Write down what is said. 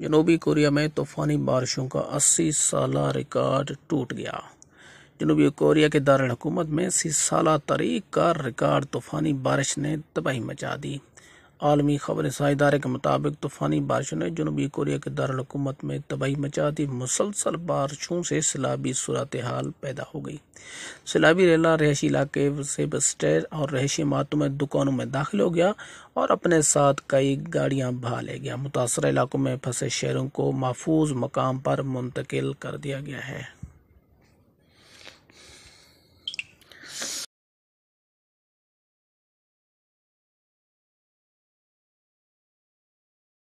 जनूबी कोरिया में तूफ़ानी बारिशों का 80 साल रिकॉर्ड टूट गया जनूबी कोरिया के दारकूमत में अस्सी साल तारीख का रिकॉर्ड तूफ़ानी बारिश ने तबाही मचा दी आलमी खबर इदारे के मुताबिक तूफ़ानी बारिशों ने जनूबी कोरिया के दारकूमत में तबाही मचा दी मुसलसल बारिशों से सैलाबी सूरत हाल पैदा हो गई सैलाबी रेला रहायशी इलाके से बस्टर और रहायशी इमारतों में दुकानों में दाखिल हो गया और अपने साथ कई गाड़ियाँ भा ले गया मुतासर इलाकों में फंसे शहरों को महफूज मकाम पर मुंतकिल कर दिया गया है